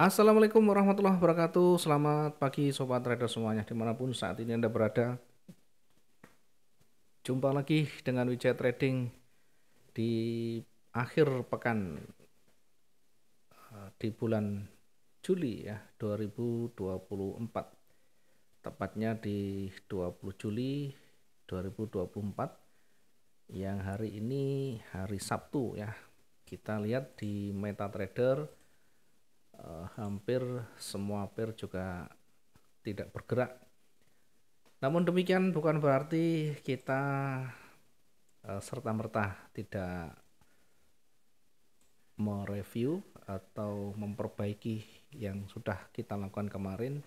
Assalamualaikum warahmatullahi wabarakatuh Selamat pagi Sobat Trader semuanya Dimanapun saat ini Anda berada Jumpa lagi dengan Wijaya Trading Di akhir pekan eh, Di bulan Juli ya 2024 Tepatnya di 20 Juli 2024 Yang hari ini hari Sabtu ya Kita lihat di MetaTrader Trader eh, hampir semua pair juga tidak bergerak. Namun demikian bukan berarti kita eh, serta merta tidak mereview atau memperbaiki yang sudah kita lakukan kemarin.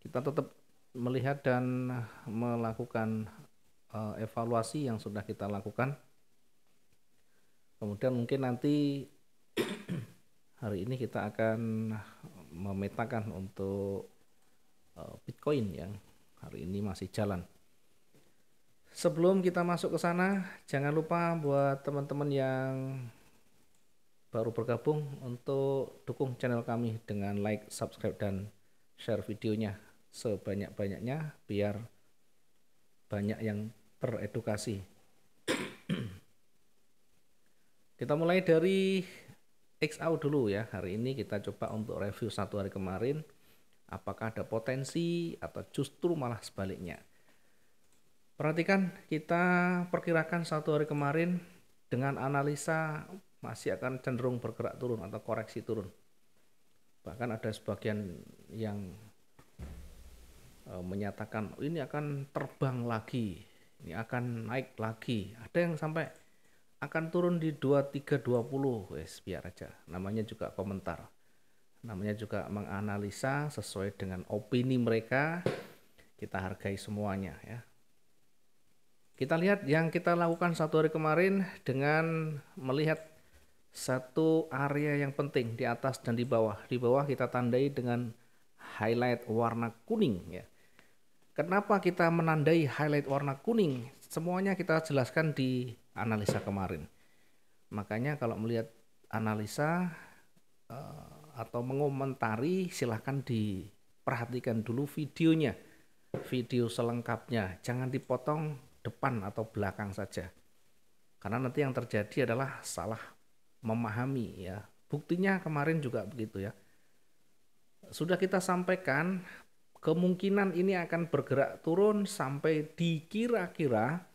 Kita tetap melihat dan melakukan eh, evaluasi yang sudah kita lakukan. Kemudian mungkin nanti hari ini kita akan memetakan untuk eh, Bitcoin yang hari ini masih jalan. Sebelum kita masuk ke sana, jangan lupa buat teman-teman yang baru bergabung untuk dukung channel kami dengan like, subscribe, dan share videonya sebanyak-banyaknya biar banyak yang teredukasi. kita mulai dari X out dulu ya. Hari ini kita coba untuk review satu hari kemarin. Apakah ada potensi atau justru malah sebaliknya. Perhatikan kita perkirakan satu hari kemarin dengan analisa masih akan cenderung bergerak turun atau koreksi turun. Bahkan ada sebagian yang e, menyatakan oh, ini akan terbang lagi, ini akan naik lagi. Ada yang sampai akan turun di 2320 wes biar aja namanya juga komentar namanya juga menganalisa sesuai dengan opini mereka kita hargai semuanya ya kita lihat yang kita lakukan satu hari kemarin dengan melihat satu area yang penting di atas dan di bawah di bawah kita tandai dengan highlight warna kuning ya kenapa kita menandai highlight warna kuning semuanya kita jelaskan di analisa kemarin. Makanya kalau melihat analisa eh, atau mengomentari silahkan diperhatikan dulu videonya. Video selengkapnya, jangan dipotong depan atau belakang saja. Karena nanti yang terjadi adalah salah memahami ya. Buktinya kemarin juga begitu ya. Sudah kita sampaikan kemungkinan ini akan bergerak turun sampai dikira-kira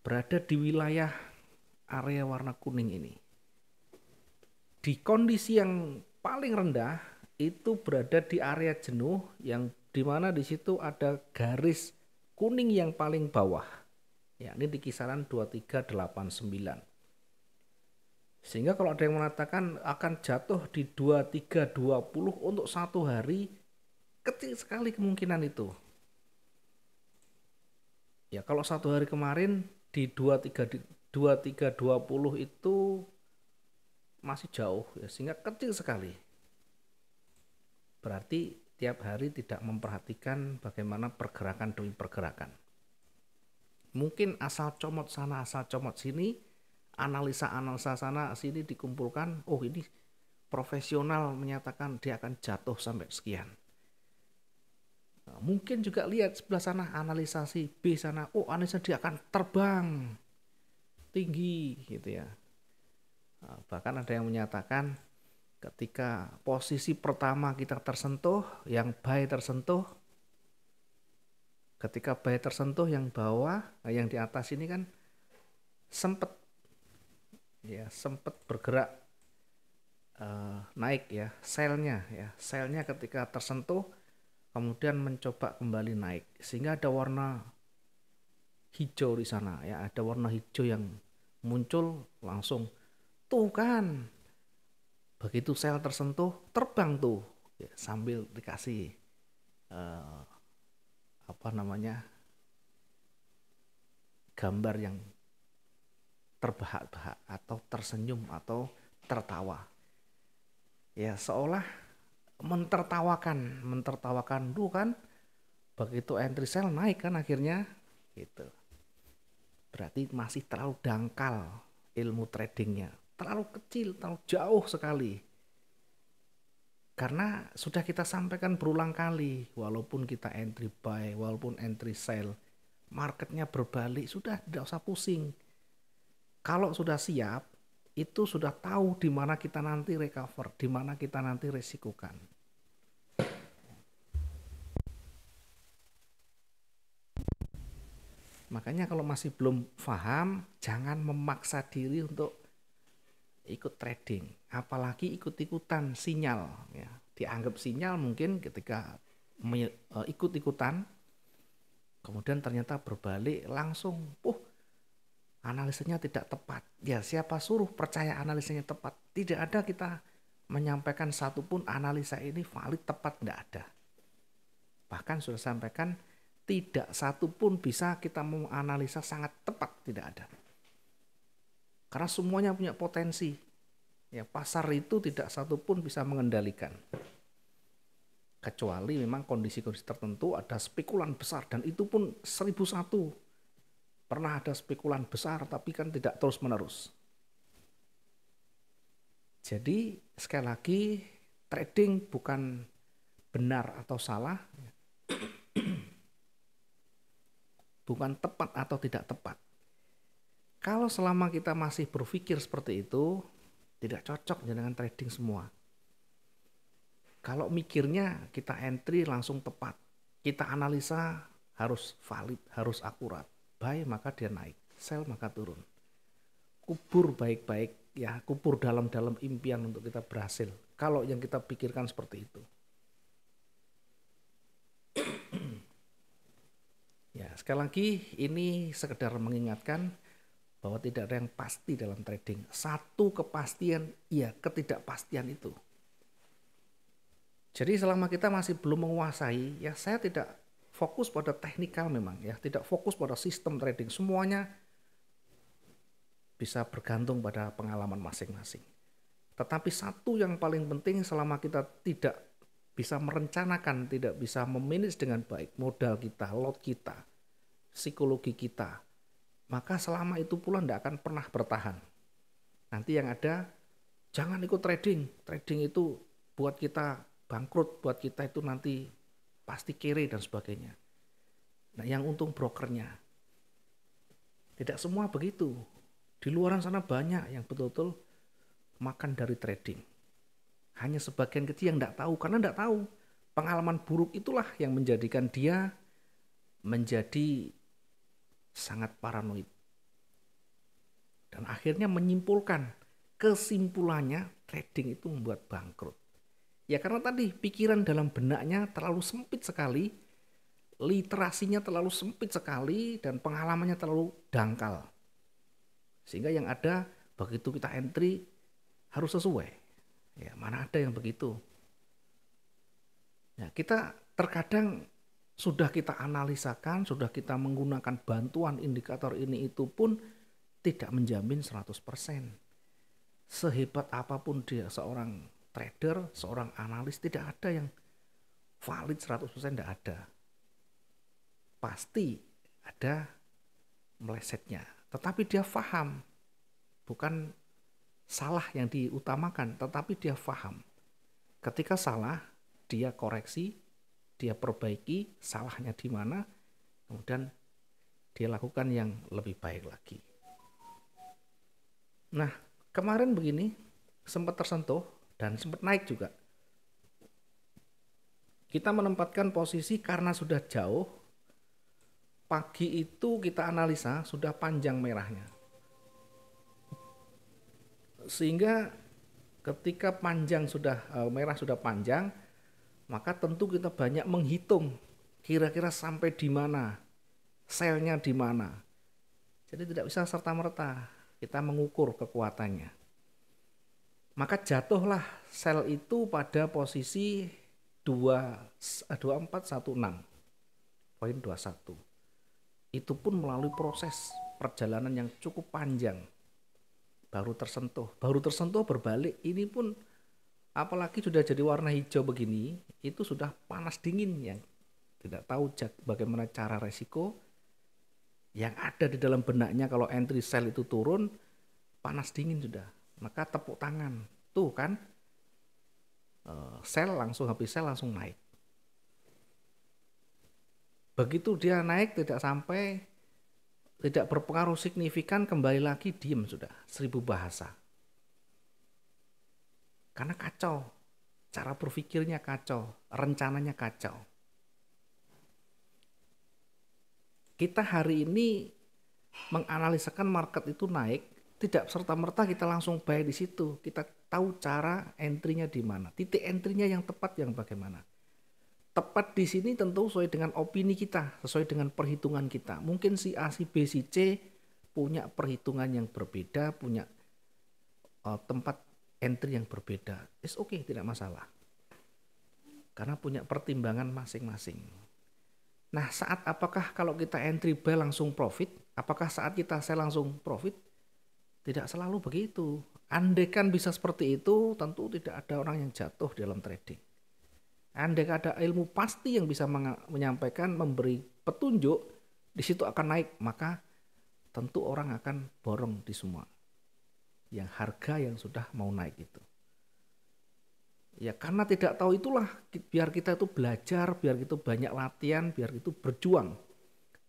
berada di wilayah area warna kuning ini. Di kondisi yang paling rendah itu berada di area jenuh yang dimana di situ ada garis kuning yang paling bawah. Ya, ini di kisaran 2389. Sehingga kalau ada yang mengatakan akan jatuh di 2320 untuk satu hari, kecil sekali kemungkinan itu. Ya kalau satu hari kemarin di 23 2320 itu masih jauh ya sehingga kecil sekali. Berarti tiap hari tidak memperhatikan bagaimana pergerakan demi pergerakan. Mungkin asal comot sana, asal comot sini, analisa-analisa sana sini dikumpulkan, oh ini profesional menyatakan dia akan jatuh sampai sekian. Nah, mungkin juga lihat sebelah sana analisasi B sana, oh analisa dia akan terbang tinggi gitu ya. Nah, bahkan ada yang menyatakan ketika posisi pertama kita tersentuh, yang buy tersentuh, ketika buy tersentuh yang bawah, nah, yang di atas ini kan sempat ya sempat bergerak uh, naik ya selnya ya selnya ketika tersentuh kemudian mencoba kembali naik sehingga ada warna hijau di sana ya ada warna hijau yang muncul langsung tuh kan begitu sel tersentuh terbang tuh ya, sambil dikasih uh, apa namanya gambar yang terbahak-bahak atau tersenyum atau tertawa ya seolah mentertawakan, mentertawakan dulu kan begitu entry sell naik kan akhirnya gitu. Berarti masih terlalu dangkal ilmu tradingnya, terlalu kecil, terlalu jauh sekali. Karena sudah kita sampaikan berulang kali, walaupun kita entry buy, walaupun entry sell, marketnya berbalik, sudah tidak usah pusing. Kalau sudah siap, itu sudah tahu di mana kita nanti recover, di mana kita nanti resikokan. Makanya kalau masih belum paham, jangan memaksa diri untuk ikut trading, apalagi ikut-ikutan sinyal ya. Dianggap sinyal mungkin ketika e, ikut-ikutan kemudian ternyata berbalik langsung, "Puh, analisanya tidak tepat. Ya, siapa suruh percaya analisanya tepat? Tidak ada kita menyampaikan satu pun analisa ini valid tepat, tidak ada. Bahkan sudah sampaikan tidak satu pun bisa kita menganalisa sangat tepat, tidak ada. Karena semuanya punya potensi. Ya, pasar itu tidak satu pun bisa mengendalikan. Kecuali memang kondisi-kondisi tertentu ada spekulan besar dan itu pun seribu satu Pernah ada spekulan besar tapi kan tidak terus-menerus. Jadi sekali lagi trading bukan benar atau salah, bukan tepat atau tidak tepat. Kalau selama kita masih berpikir seperti itu, tidak cocok dengan trading semua. Kalau mikirnya kita entry langsung tepat, kita analisa harus valid, harus akurat buy maka dia naik, sell maka turun. Kubur baik-baik ya, kubur dalam-dalam impian untuk kita berhasil. Kalau yang kita pikirkan seperti itu. ya, sekali lagi ini sekedar mengingatkan bahwa tidak ada yang pasti dalam trading. Satu kepastian, ya ketidakpastian itu. Jadi selama kita masih belum menguasai, ya saya tidak fokus pada teknikal memang ya, tidak fokus pada sistem trading. Semuanya bisa bergantung pada pengalaman masing-masing. Tetapi satu yang paling penting selama kita tidak bisa merencanakan, tidak bisa memanage dengan baik modal kita, lot kita, psikologi kita, maka selama itu pula tidak akan pernah bertahan. Nanti yang ada, jangan ikut trading. Trading itu buat kita bangkrut, buat kita itu nanti pasti kere dan sebagainya. Nah, yang untung brokernya. Tidak semua begitu. Di luar sana banyak yang betul-betul makan dari trading. Hanya sebagian kecil yang tidak tahu karena tidak tahu pengalaman buruk itulah yang menjadikan dia menjadi sangat paranoid. Dan akhirnya menyimpulkan kesimpulannya trading itu membuat bangkrut. Ya karena tadi pikiran dalam benaknya terlalu sempit sekali, literasinya terlalu sempit sekali dan pengalamannya terlalu dangkal. Sehingga yang ada begitu kita entry harus sesuai. Ya, mana ada yang begitu? Ya, kita terkadang sudah kita analisakan, sudah kita menggunakan bantuan indikator ini itu pun tidak menjamin 100%. Sehebat apapun dia seorang trader, seorang analis tidak ada yang valid 100% tidak ada. Pasti ada melesetnya. Tetapi dia paham. Bukan salah yang diutamakan, tetapi dia paham. Ketika salah, dia koreksi, dia perbaiki salahnya di mana, kemudian dia lakukan yang lebih baik lagi. Nah, kemarin begini sempat tersentuh dan sempat naik juga. Kita menempatkan posisi karena sudah jauh. Pagi itu kita analisa sudah panjang merahnya. Sehingga ketika panjang sudah eh, merah sudah panjang, maka tentu kita banyak menghitung kira-kira sampai di mana selnya di mana. Jadi tidak bisa serta merta kita mengukur kekuatannya maka jatuhlah sel itu pada posisi 2 2416 eh, poin 21 itu pun melalui proses perjalanan yang cukup panjang baru tersentuh baru tersentuh berbalik ini pun apalagi sudah jadi warna hijau begini itu sudah panas dingin yang tidak tahu bagaimana cara resiko yang ada di dalam benaknya kalau entry sel itu turun panas dingin sudah maka tepuk tangan tuh kan e, sel langsung habis sel langsung naik. Begitu dia naik tidak sampai tidak berpengaruh signifikan kembali lagi diem sudah seribu bahasa. Karena kacau, cara berpikirnya kacau, rencananya kacau. Kita hari ini menganalisakan market itu naik tidak serta merta kita langsung bayar di situ. Kita tahu cara entry-nya di mana, titik entry-nya yang tepat yang bagaimana. Tepat di sini tentu sesuai dengan opini kita, sesuai dengan perhitungan kita. Mungkin si A, si B, si C punya perhitungan yang berbeda, punya uh, tempat entry yang berbeda. It's okay, tidak masalah. Karena punya pertimbangan masing-masing. Nah, saat apakah kalau kita entry buy langsung profit? Apakah saat kita sell langsung profit? Tidak selalu begitu. Andekan bisa seperti itu, tentu tidak ada orang yang jatuh dalam trading. Andai ada ilmu pasti yang bisa menyampaikan, memberi petunjuk, di situ akan naik, maka tentu orang akan borong di semua. Yang harga yang sudah mau naik itu. Ya karena tidak tahu itulah biar kita itu belajar, biar itu banyak latihan, biar itu berjuang.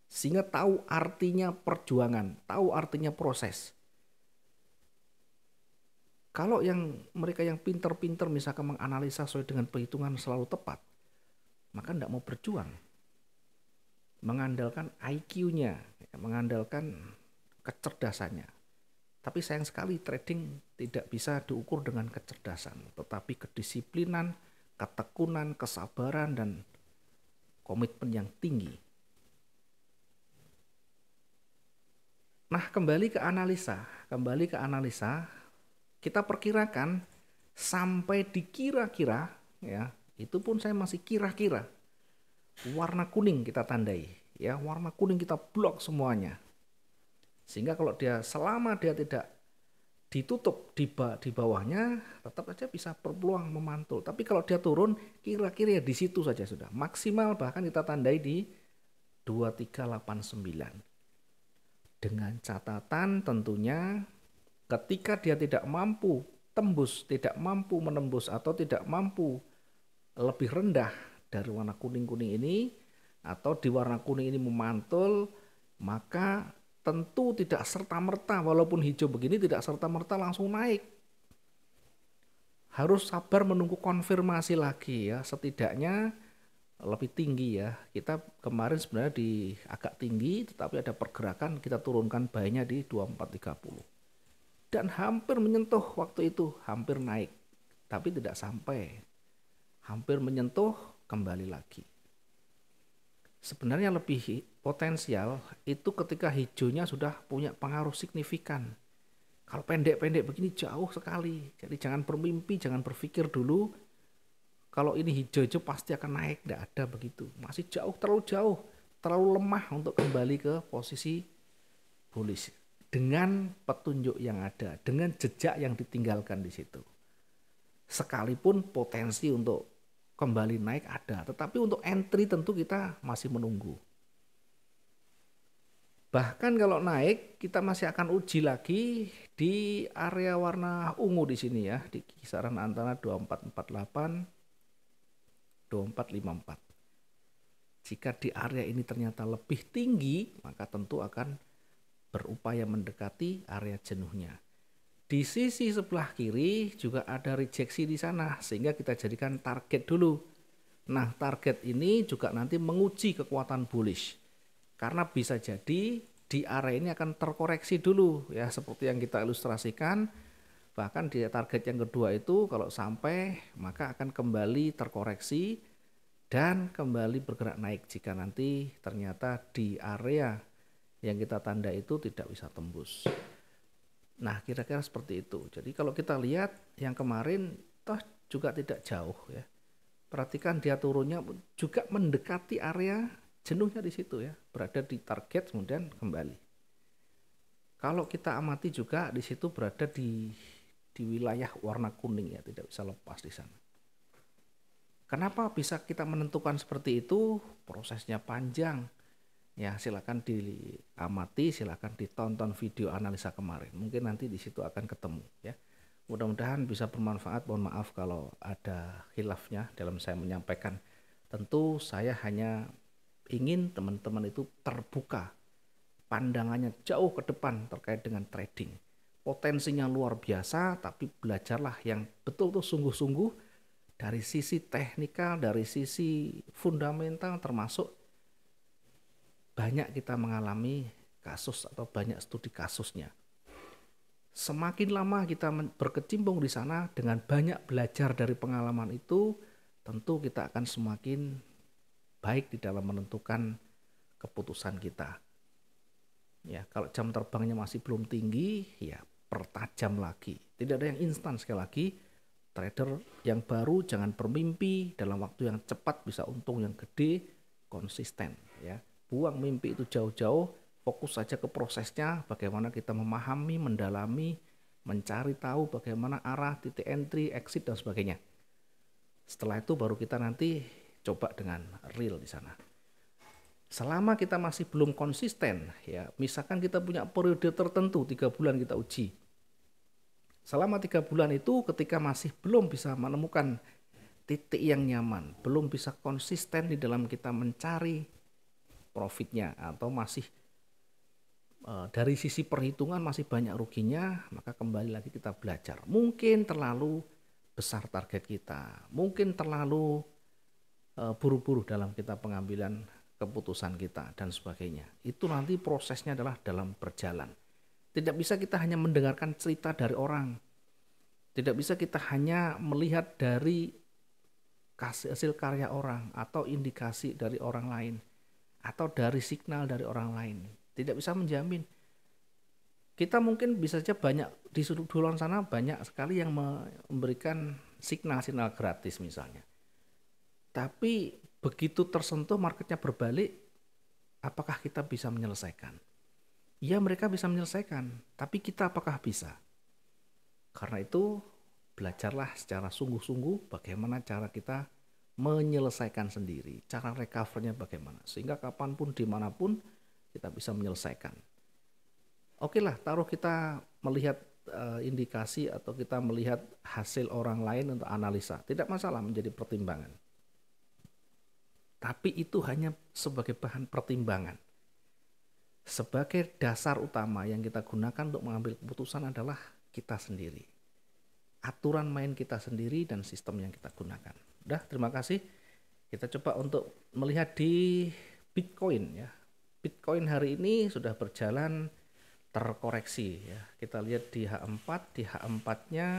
Sehingga tahu artinya perjuangan, tahu artinya proses. Kalau yang mereka yang pinter-pinter misalkan menganalisa sesuai dengan perhitungan selalu tepat, maka tidak mau berjuang. Mengandalkan IQ-nya, mengandalkan kecerdasannya. Tapi sayang sekali trading tidak bisa diukur dengan kecerdasan, tetapi kedisiplinan, ketekunan, kesabaran, dan komitmen yang tinggi. Nah, kembali ke analisa, kembali ke analisa kita perkirakan sampai dikira-kira ya itu pun saya masih kira-kira warna kuning kita tandai ya warna kuning kita blok semuanya sehingga kalau dia selama dia tidak ditutup di di bawahnya tetap saja bisa berpeluang memantul tapi kalau dia turun kira-kira ya di situ saja sudah maksimal bahkan kita tandai di 2389 dengan catatan tentunya Ketika dia tidak mampu tembus, tidak mampu menembus atau tidak mampu lebih rendah dari warna kuning-kuning ini atau di warna kuning ini memantul, maka tentu tidak serta-merta walaupun hijau begini tidak serta-merta langsung naik. Harus sabar menunggu konfirmasi lagi ya, setidaknya lebih tinggi ya. Kita kemarin sebenarnya di agak tinggi tetapi ada pergerakan kita turunkan bayinya di 2430 dan hampir menyentuh waktu itu, hampir naik, tapi tidak sampai. Hampir menyentuh kembali lagi. Sebenarnya lebih potensial itu ketika hijaunya sudah punya pengaruh signifikan. Kalau pendek-pendek begini jauh sekali. Jadi jangan bermimpi, jangan berpikir dulu kalau ini hijau-hijau pasti akan naik, tidak ada begitu. Masih jauh, terlalu jauh, terlalu lemah untuk kembali ke posisi bullish dengan petunjuk yang ada, dengan jejak yang ditinggalkan di situ. Sekalipun potensi untuk kembali naik ada, tetapi untuk entry tentu kita masih menunggu. Bahkan kalau naik, kita masih akan uji lagi di area warna ungu di sini ya, di kisaran antara 2448 2454. Jika di area ini ternyata lebih tinggi, maka tentu akan berupaya mendekati area jenuhnya. Di sisi sebelah kiri juga ada rejeksi di sana sehingga kita jadikan target dulu. Nah, target ini juga nanti menguji kekuatan bullish. Karena bisa jadi di area ini akan terkoreksi dulu ya seperti yang kita ilustrasikan bahkan di target yang kedua itu kalau sampai maka akan kembali terkoreksi dan kembali bergerak naik jika nanti ternyata di area yang kita tanda itu tidak bisa tembus. Nah, kira-kira seperti itu. Jadi kalau kita lihat yang kemarin toh juga tidak jauh ya. Perhatikan dia turunnya juga mendekati area jenuhnya di situ ya, berada di target kemudian kembali. Kalau kita amati juga di situ berada di di wilayah warna kuning ya, tidak bisa lepas di sana. Kenapa bisa kita menentukan seperti itu? Prosesnya panjang ya silakan diamati silakan ditonton video analisa kemarin mungkin nanti di situ akan ketemu ya mudah-mudahan bisa bermanfaat mohon maaf kalau ada hilafnya dalam saya menyampaikan tentu saya hanya ingin teman-teman itu terbuka pandangannya jauh ke depan terkait dengan trading potensinya luar biasa tapi belajarlah yang betul tuh sungguh-sungguh dari sisi teknikal dari sisi fundamental termasuk banyak kita mengalami kasus atau banyak studi kasusnya. Semakin lama kita berkecimpung di sana dengan banyak belajar dari pengalaman itu, tentu kita akan semakin baik di dalam menentukan keputusan kita. Ya, kalau jam terbangnya masih belum tinggi, ya pertajam lagi. Tidak ada yang instan sekali lagi. Trader yang baru jangan bermimpi dalam waktu yang cepat bisa untung yang gede, konsisten ya buang mimpi itu jauh-jauh, fokus saja ke prosesnya, bagaimana kita memahami, mendalami, mencari tahu bagaimana arah titik entry, exit dan sebagainya. Setelah itu baru kita nanti coba dengan real di sana. Selama kita masih belum konsisten, ya misalkan kita punya periode tertentu tiga bulan kita uji. Selama tiga bulan itu ketika masih belum bisa menemukan titik yang nyaman, belum bisa konsisten di dalam kita mencari profitnya atau masih eh, dari sisi perhitungan masih banyak ruginya, maka kembali lagi kita belajar. Mungkin terlalu besar target kita, mungkin terlalu eh, buru-buru dalam kita pengambilan keputusan kita dan sebagainya. Itu nanti prosesnya adalah dalam berjalan. Tidak bisa kita hanya mendengarkan cerita dari orang. Tidak bisa kita hanya melihat dari hasil karya orang atau indikasi dari orang lain atau dari signal dari orang lain. Tidak bisa menjamin. Kita mungkin bisa saja banyak di sudut duluan sana banyak sekali yang memberikan signal-signal gratis misalnya. Tapi begitu tersentuh marketnya berbalik, apakah kita bisa menyelesaikan? Ya mereka bisa menyelesaikan, tapi kita apakah bisa? Karena itu belajarlah secara sungguh-sungguh bagaimana cara kita menyelesaikan sendiri. Cara recovernya bagaimana? Sehingga kapanpun, dimanapun kita bisa menyelesaikan. Oke lah, taruh kita melihat uh, indikasi atau kita melihat hasil orang lain untuk analisa. Tidak masalah menjadi pertimbangan. Tapi itu hanya sebagai bahan pertimbangan. Sebagai dasar utama yang kita gunakan untuk mengambil keputusan adalah kita sendiri. Aturan main kita sendiri dan sistem yang kita gunakan. Udah, terima kasih. Kita coba untuk melihat di Bitcoin ya. Bitcoin hari ini sudah berjalan terkoreksi ya. Kita lihat di H4, di H4-nya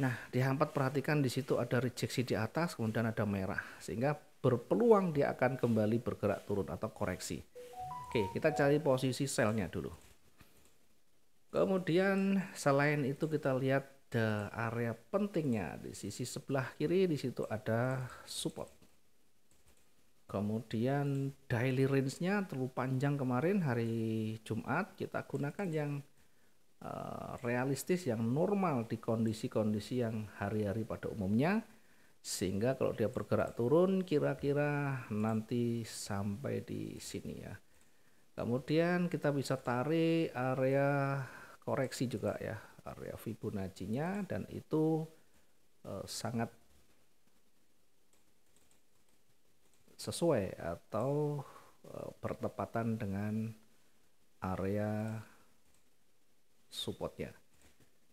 Nah, di H4 perhatikan di situ ada rejeksi di atas, kemudian ada merah, sehingga berpeluang dia akan kembali bergerak turun atau koreksi. Oke, kita cari posisi selnya dulu. Kemudian selain itu kita lihat ada area pentingnya di sisi sebelah kiri di situ ada support kemudian daily range-nya terlalu panjang kemarin hari Jumat kita gunakan yang uh, realistis yang normal di kondisi-kondisi yang hari-hari pada umumnya sehingga kalau dia bergerak turun kira-kira nanti sampai di sini ya kemudian kita bisa tarik area koreksi juga ya area Fibonacci-nya dan itu eh, sangat sesuai atau eh, bertepatan dengan area supportnya.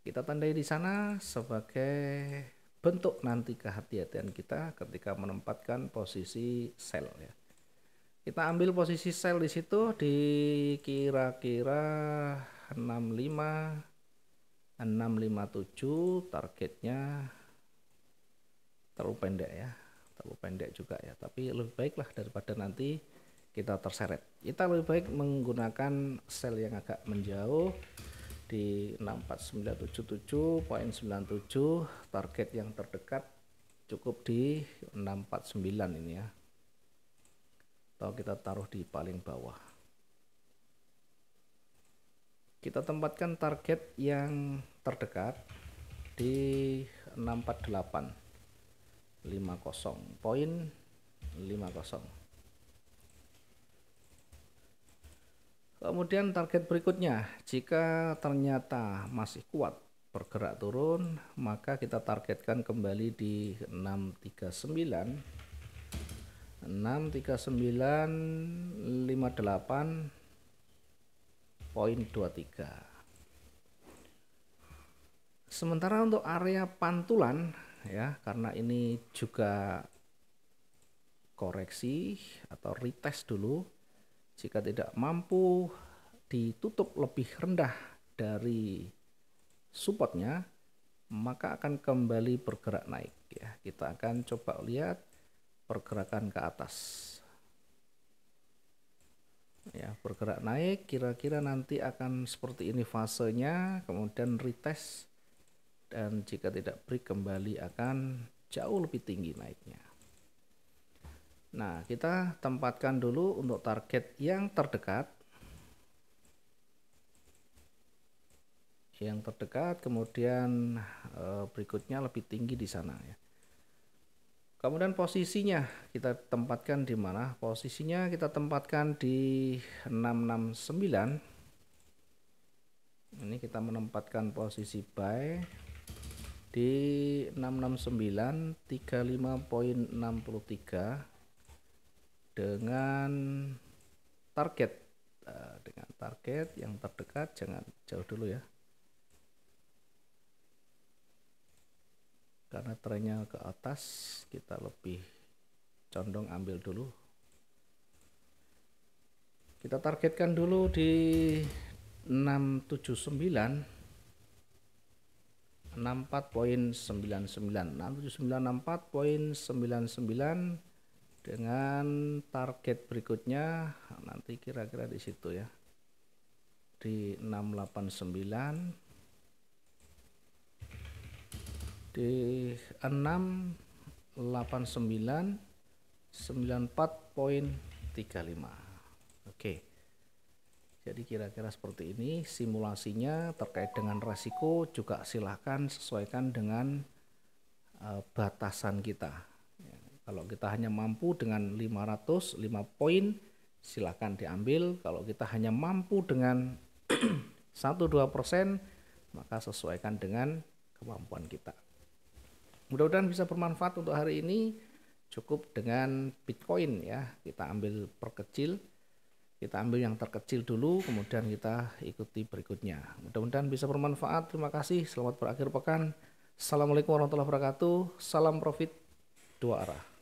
Kita tandai di sana sebagai bentuk nanti kehati-hatian kita ketika menempatkan posisi sell ya. Kita ambil posisi sell di situ di kira-kira 65 657 targetnya terlalu pendek ya terlalu pendek juga ya tapi lebih baiklah daripada nanti kita terseret kita lebih baik menggunakan sel yang agak menjauh di 64977.97 target yang terdekat cukup di 649 ini ya atau kita taruh di paling bawah kita tempatkan target yang terdekat di 648 50 poin 50 kemudian target berikutnya jika ternyata masih kuat bergerak turun maka kita targetkan kembali di 639 639 58 0.23 sementara untuk area pantulan ya karena ini juga koreksi atau retest dulu jika tidak mampu ditutup lebih rendah dari supportnya maka akan kembali bergerak naik ya kita akan coba lihat pergerakan ke atas ya bergerak naik kira-kira nanti akan seperti ini fasenya kemudian retest dan jika tidak break kembali akan jauh lebih tinggi naiknya nah kita tempatkan dulu untuk target yang terdekat yang terdekat kemudian eh, berikutnya lebih tinggi di sana ya Kemudian posisinya kita tempatkan di mana? Posisinya kita tempatkan di 669. Ini kita menempatkan posisi buy di 669 35.63 dengan target eh, dengan target yang terdekat jangan jauh dulu ya karena trennya ke atas kita lebih condong ambil dulu kita targetkan dulu di 679 64.99 poin 64.99 dengan target berikutnya nanti kira-kira di situ ya di 689 di 689 94.35 oke jadi kira-kira seperti ini simulasinya terkait dengan resiko juga silahkan sesuaikan dengan uh, batasan kita ya, kalau kita hanya mampu dengan 505 poin silahkan diambil kalau kita hanya mampu dengan 1-2 persen maka sesuaikan dengan kemampuan kita Mudah-mudahan bisa bermanfaat untuk hari ini. Cukup dengan Bitcoin ya. Kita ambil perkecil. Kita ambil yang terkecil dulu, kemudian kita ikuti berikutnya. Mudah-mudahan bisa bermanfaat. Terima kasih. Selamat berakhir pekan. Assalamualaikum warahmatullahi wabarakatuh. Salam profit dua arah.